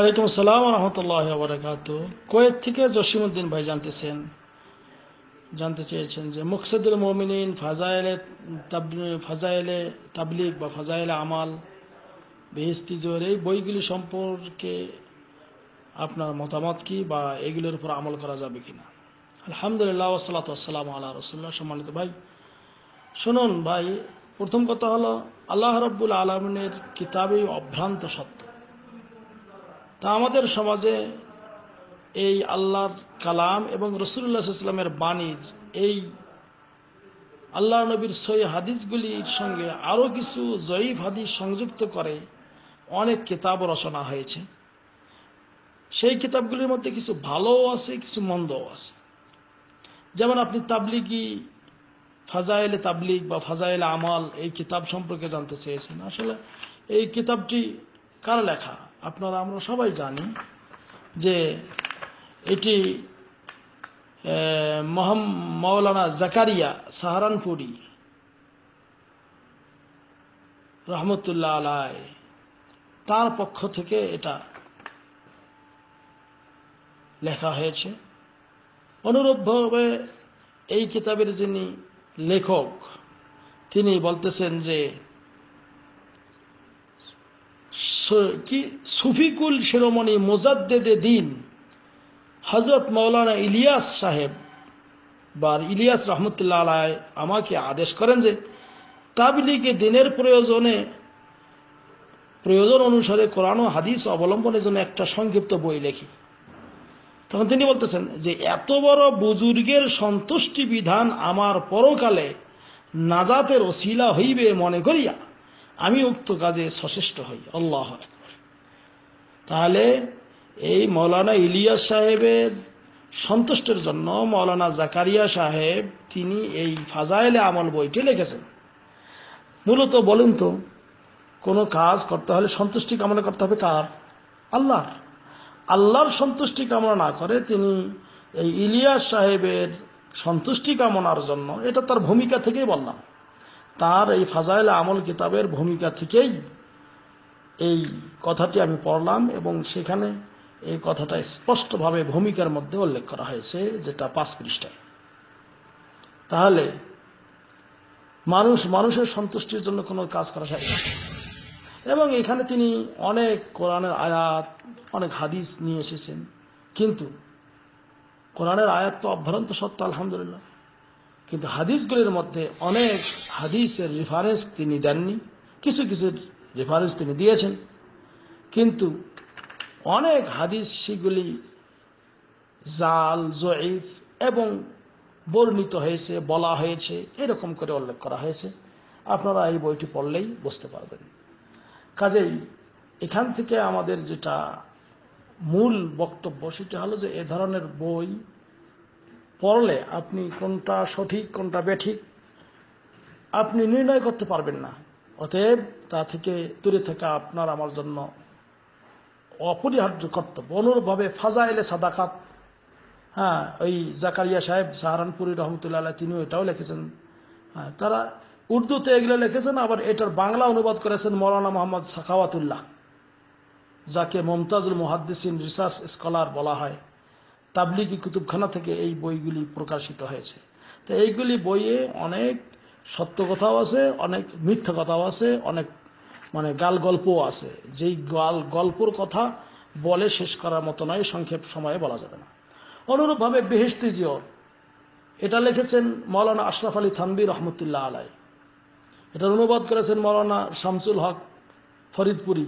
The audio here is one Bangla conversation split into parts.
ওয়ালাইকুম আসসালাম রহমতুল্লাহ বরকাত কোয়েত থেকে জসিম উদ্দিন ভাই জানতেছেন জানতে চেয়েছেন যে মুকসেদুল মমিনিন ফাজাইলে ফাজাইলে তাবলিক বা ফাজাইলে আমাল বেহেস্তি জোর এই বইগুলি সম্পর্কে আপনার মতামত কি বা এগুলোর উপর আমল করা যাবে কি না আলহামদুলিল্লাহ ওসালাতাম আল্লাহ রসুল্লাহ সম্মানিত ভাই শুনুন ভাই প্রথম কথা হলো আল্লাহ রব্বুল আলমিনের কিতাবই অভ্রান্ত সত্য তা আমাদের সমাজে এই আল্লাহর কালাম এবং রসুল্লাহ ইসলামের বাণীর এই আল্লাহ নবীর সই হাদিসগুলির সঙ্গে আরও কিছু জয়ীফ হাদিস সংযুক্ত করে অনেক কিতাব রচনা হয়েছে সেই কিতাবগুলির মধ্যে কিছু ভালোও আছে কিছু মন্দও আছে যেমন আপনি তাবলিগি ফাজাইলে তাবলিগ বা ফাজাইলে আমাল এই কিতাব সম্পর্কে জানতে চেয়েছেন আসলে এই কিতাবটি কার লেখা আপনারা আমরা সবাই জানি যে এটি মৌলানা জাকারিয়া সাহারানপুরি রহমতুল্লাহ আলায় তার পক্ষ থেকে এটা লেখা হয়েছে অনুরূপভাবে এই কিতাবের যিনি লেখক তিনি বলতেছেন যে কি সুফিকুল শিরোমণি মোজাদ্দেদে দিন হজরত মৌলানা ইলিয়াস সাহেব বা ইলিয়াস রহমতুল্লাহ আলায় আমাকে আদেশ করেন যে তাবলিগে দিনের প্রয়োজনে প্রয়োজন অনুসারে কোরআন হাদিস অবলম্বনের জন্য একটা সংক্ষিপ্ত বই লেখি তখন তিনি বলতেছেন যে এত বড় বুজুর্গের সন্তুষ্টি বিধান আমার পরকালে নাজাতের ওসিলা হইবে মনে করিয়া আমি উক্ত কাজে সচেষ্ট হই আল্লাহ তাহলে এই মৌলানা ইলিয়াস সাহেবের সন্তুষ্টের জন্য মৌলানা জাকারিয়া সাহেব তিনি এই ফাজাইলে আমল বইটি লিখেছেন মূলত বলুন তো কোনো কাজ করতে হলে সন্তুষ্টি কামনা করতে হবে কার আল্লাহর আল্লাহর সন্তুষ্টি কামনা না করে তিনি এই ইলিয়াস সাহেবের সন্তুষ্টি কামনার জন্য এটা তার ভূমিকা থেকেই বললাম তার এই ফাজাইল আমল কিতাবের ভূমিকা থেকেই এই কথাটি আমি পড়লাম এবং সেখানে এই কথাটা স্পষ্টভাবে ভূমিকার মধ্যে উল্লেখ করা হয়েছে যেটা পাঁচ পৃষ্ঠায় তাহলে মানুষ মানুষের সন্তুষ্টির জন্য কোনো কাজ করা যায় না এবং এখানে তিনি অনেক কোরআনের আয়াত অনেক হাদিস নিয়ে এসেছেন কিন্তু কোরআনের আয়াত তো অভ্যন্ত সত্য আলহামদুলিল্লাহ কিন্তু হাদিসগুলির মধ্যে অনেক হাদিসের রেফারেন্স তিনি দেননি কিছু কিছু রেফারেন্স তিনি দিয়েছেন কিন্তু অনেক হাদিস সেগুলি জাল জয়ীফ এবং বর্ণিত হয়েছে বলা হয়েছে এরকম করে উল্লেখ করা হয়েছে আপনারা এই বইটি পড়লেই বুঝতে পারবেন কাজেই এখান থেকে আমাদের যেটা মূল বক্তব্য সেটা হলো যে এ ধরনের বই পড়লে আপনি কোনটা সঠিক কোনটা বেঠিক আপনি নির্ণয় করতে পারবেন না অতএব তা থেকে দূরে থাকা আপনার আমার জন্য অপরিহার্য কর্তব্য অনুরূপভাবে ফাজাইলে সাদাকাত হ্যাঁ ওই জাকারিয়া সাহেব সাহারানপুরি রহমতুল্লাহ তিনিও এটাও লিখেছেন হ্যাঁ তারা উর্দুতে এগুলো লিখেছেন আবার এটার বাংলা অনুবাদ করেছেন মৌলানা মোহাম্মদ সাখাওয়াতুল্লাহ যাকে মমতাজুল মুহাদ্দিসিন রিসার্চ স্কলার বলা হয় তাবলিগি কুতুবখানা থেকে এই বইগুলি প্রকাশিত হয়েছে তো এইগুলি বইয়ে অনেক সত্য কথাও আছে অনেক মিথ্যা কথাও আছে অনেক মানে গাল গল্পও আছে যেই গাল গল্পর কথা বলে শেষ করার মতো নয় সংক্ষেপ সময়ে বলা যাবে না অনুরূপভাবে বেহেস্তিজিও এটা লিখেছেন মৌলানা আশরাফ আলী থানবি রহমতুল্লাহ আলাই এটার অনুবাদ করেছেন মৌলানা শামসুল হক ফরিদপুরি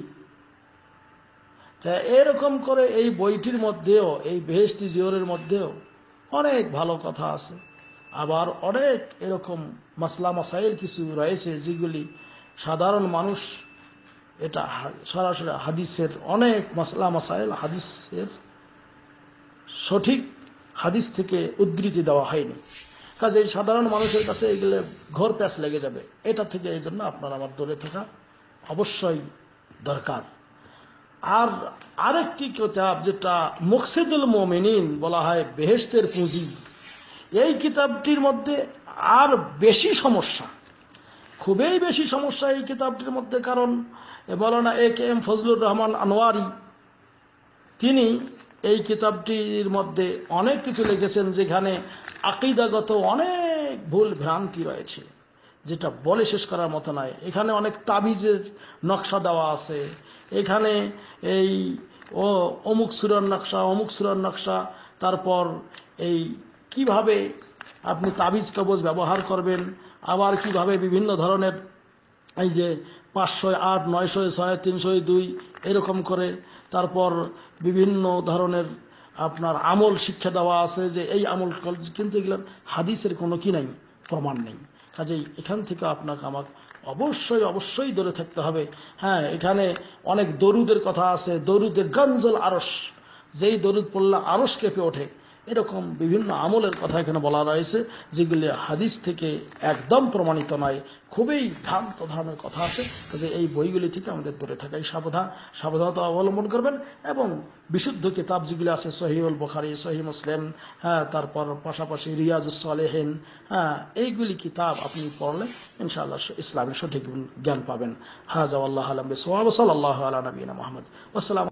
তা এরকম করে এই বইটির মধ্যেও এই বেহেস্টি জিওরের মধ্যেও অনেক ভালো কথা আছে আবার অনেক এরকম মাসলা মাসাইল কিছু রয়েছে যেগুলি সাধারণ মানুষ এটা সরাসরি হাদিসের অনেক মাসলা মাসাইল হাদিসের সঠিক হাদিস থেকে উদ্ধৃতি দেওয়া হয়নি কাজে এই সাধারণ মানুষের কাছে এগুলো ঘর প্যাঁচ লেগে যাবে এটা থেকে এই জন্য আপনার আমার দূরে থাকা অবশ্যই দরকার আর আরেকটি কিতাব যেটা মুকসিদুল মোমিনিন বলা হয় বেহেস্তের পুঁজি এই কিতাবটির মধ্যে আর বেশি সমস্যা খুবই বেশি সমস্যা এই কিতাবটির মধ্যে কারণ না A K M Fazlur Rahman Anwari তিনি এই কিতাবটির মধ্যে অনেক কিছু লিখেছেন যেখানে আকিদাগত অনেক ভুল ভ্রান্তি রয়েছে যেটা বলে শেষ করার মতো নয় এখানে অনেক তাবিজের নকশা দেওয়া আছে এখানে এই ও অমুক সুরার নকশা অমুক সুরার নকশা তারপর এই কিভাবে আপনি তাবিজ কবজ ব্যবহার করবেন আবার কিভাবে বিভিন্ন ধরনের এই যে পাঁচশো আট নয়শো ছয় তিনশো দুই এরকম করে তারপর বিভিন্ন ধরনের আপনার আমল শিক্ষা দেওয়া আছে যে এই আমল কিন্তু এগুলোর হাদিসের কোনো কি নাই প্রমাণ নেই কাজেই এখান থেকে আপনাকে আমাকে অবশ্যই অবশ্যই দূরে থাকতে হবে হ্যাঁ এখানে অনেক দরুদের কথা আছে দরুদের গঞ্জল আরস যেই দরুদ পড়লে আরস কেঁপে ওঠে এরকম বিভিন্ন আমলের কথা এখানে বলা রয়েছে যেগুলি হাদিস থেকে একদম প্রমাণিত নয় খুবই ভ্রান্ত ধরনের কথা আছে যে এই বইগুলি থেকে আমাদের দূরে থাকাই সাবধান সাবধানতা অবলম্বন করবেন এবং বিশুদ্ধ কিতাব যেগুলি আছে সহিউল বখারি সহি মুসলিম হ্যাঁ তারপর পাশাপাশি রিয়াজুসলেহীন হ্যাঁ এইগুলি কিতাব আপনি পড়লে ইনশাআল্লাহ ইসলামের সঠিক জ্ঞান পাবেন হাজ আল্লাহ আলম সোহাব সাল্লাহ আলা নবীনা মোহাম্মদ আসসালাম